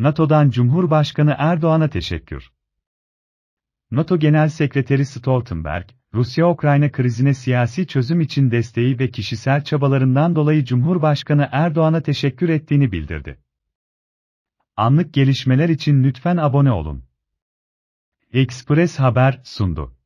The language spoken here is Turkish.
NATO'dan Cumhurbaşkanı Erdoğan'a teşekkür. NATO Genel Sekreteri Stoltenberg, Rusya-Ukrayna krizine siyasi çözüm için desteği ve kişisel çabalarından dolayı Cumhurbaşkanı Erdoğan'a teşekkür ettiğini bildirdi. Anlık gelişmeler için lütfen abone olun. Express Haber sundu.